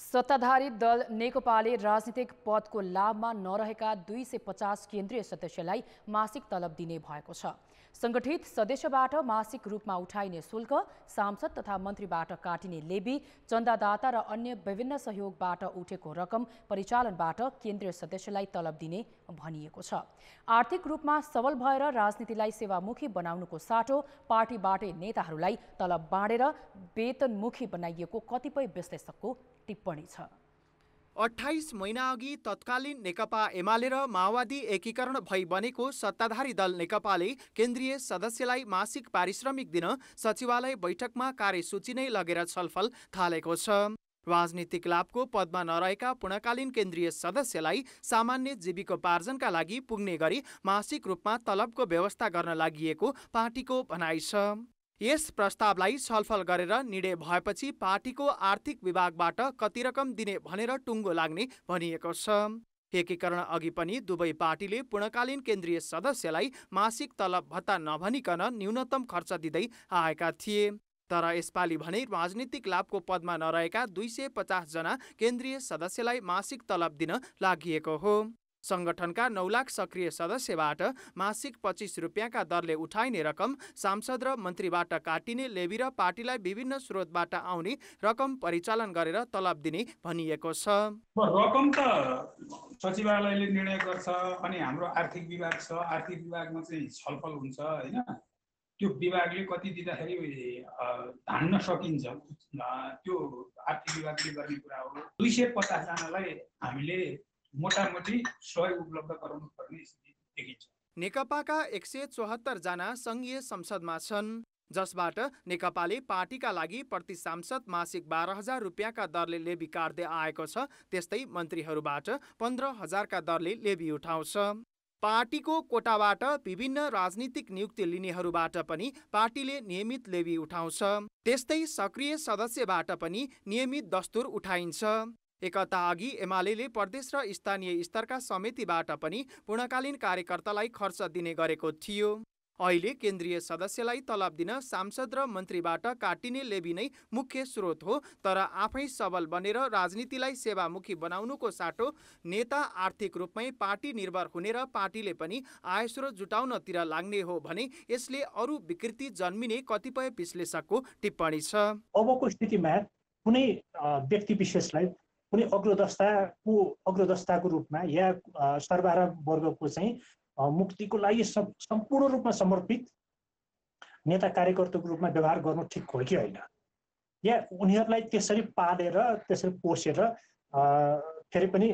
सत्ताधारी दल नेकपाले राजनीतिक पदको लाभमा नरहेका दुई सय पचास केन्द्रीय सदस्यलाई मासिक तलब दिने भएको छ सङ्गठित सदस्यबाट मासिक रूपमा उठाइने शुल्क सांसद तथा मन्त्रीबाट काटिने लेबी चन्दादाता र अन्य विभिन्न सहयोगबाट उठेको रकम परिचालनबाट केन्द्रीय सदस्यलाई तलब दिने भनिएको छ आर्थिक रूपमा सबल भएर राजनीतिलाई सेवामुखी बनाउनुको साटो पार्टीबाटै नेताहरूलाई तलब बाँडेर वेतनमुखी बनाइएको कतिपय विश्लेषकको टिप्पणी छ अठाइस महिनाअघि तत्कालीन नेकपा एमाले र माओवादी एकीकरण भई बनेको सत्ताधारी दल नेकपाले केन्द्रीय सदस्यलाई मासिक पारिश्रमिक दिन सचिवालय बैठकमा कार्यसूची नै लगेर छलफल थालेको छ राजनीतिक लाभको पदमा नरहेका पूर्णकालीन केन्द्रीय सदस्यलाई सामान्य जीविकोपार्जनका लागि पुग्ने गरी मासिक रूपमा तलबको व्यवस्था गर्न लागि पार्टीको भनाइ छ यस प्रस्तावलाई छलफल गरेर निर्णय भएपछि पार्टीको आर्थिक विभागबाट कति रकम दिने भनेर टुङ्गो लाग्ने भनिएको छ एकीकरण अघि पनि दुवै पार्टीले पूर्णकालीन केन्द्रीय सदस्यलाई मासिक तलब भत्ता नभनिकन न्यूनतम खर्च दिँदै आएका थिए तर यसपालि भने राजनीतिक लाभको पदमा नरहेका दुई सय पचासजना केन्द्रीय सदस्यलाई मासिक तलब दिन लागि हो सङ्गठनका नौ लाख सक्रिय सदस्यबाट मासिक पच्चिस रुपियाँका दरले उठाइने रकम सांसद र मन्त्रीबाट काटिने लेबी र पार्टीलाई विभिन्न स्रोतबाट आउने रकम परिचालन गरेर तलब दिने भनिएको छ रकम त सचिवालयले निर्णय गर्छ अनि हाम्रो आर्थिक विभाग छ आर्थिक विभागमा चाहिँ छलफल हुन्छ होइन त्यो विभागले कति दिँदाखेरि धान्न सकिन्छ त्यो आर्थिक विभागले गर्ने कुरा हो दुई सय पचासजनालाई हामीले मोटामोटी सहयोग उपलब्ध गराउनु पर्ने स्थिति देखिन्छ नेकपाका एक सय चौहत्तरजना सङ्घीय संसदमा छन् जसबाट नेकपाले पार्टीका लागि प्रति सांसद मासिक बाह्र हजार रुपियाँका दरले लेबी काट्दै आएको छ त्यस्तै मन्त्रीहरूबाट पन्ध्र हजारका दरले लेबी उठाउँछ पार्टीको कोटाबाट विभिन्न राजनीतिक नियुक्ति लिनेहरूबाट पनि पार्टीले नियमित लेबी उठाउँछ त्यस्तै सक्रिय सदस्यबाट पनि नियमित दस्तुर उठाइन्छ एकता अघि एमाले प्रदेश र स्थानीय स्तरका समितिबाट पनि पूर्णकालीन कार्यकर्तालाई खर्च दिने गरेको थियो अहिले केन्द्रीय सदस्यलाई तलब दिन सांसद र मन्त्रीबाट काटिने लेबी नै मुख्य स्रोत हो तर आफै सबल बनेर राजनीतिलाई सेवामुखी बनाउनुको साटो नेता आर्थिक रूपमै पार्टी निर्भर हुने र पार्टीले पनि आयस्रोत जुटाउनतिर लाग्ने हो भने यसले अरू विकृति जन्मिने कतिपय विश्लेषकको टिप्पणी छ अबको स्थितिमा कुनै व्यक्ति विशेषलाई कुनै अग्रदस्ताको अग्रदस्ताको रूपमा या सर्वारा वर्गको चाहिँ मुक्तिको लागि सम्पूर्ण रूपमा समर्पित नेता कार्यकर्ताको रूपमा व्यवहार गर्नु ठिक हो कि होइन या उनीहरूलाई त्यसरी पालेर त्यसरी पोसेर फेरि पनि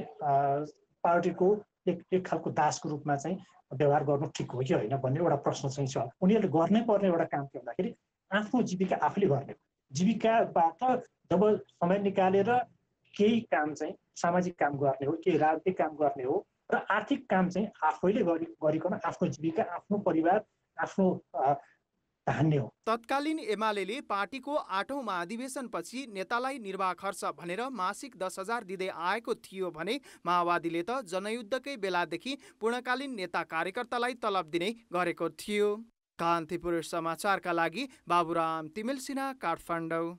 पार्टीको एक एक खालको दासको रूपमा चाहिँ व्यवहार गर्नु ठिक हो कि होइन भन्ने एउटा प्रश्न चाहिँ छ उनीहरूले गर्नै पर्ने एउटा काम के भन्दाखेरि आफ्नो जीविका आफूले गर्ने जीविकाबाट जब समय निकालेर केही काम चाहिँ सामाजिक काम गर्ने हो केही राजनीतिक काम गर्ने हो र आर्थिक काम चाहिँ आफैले गरी गरिकन आफ्नो जीविका आफ्नो परिवार आफ्नो तत्कालीन एमाले पार्टीको आठौँ महाधिवेशनपछि नेतालाई निर्वाह खर्च भनेर मासिक दस हजार दिँदै आएको थियो भने माओवादीले त जनयुद्धकै बेलादेखि पूर्णकालीन नेता कार्यकर्तालाई तलब दिने गरेको थियो कान्तिपुर समाचारका लागि बाबुराम तिमेल सिन्हा काठमाडौँ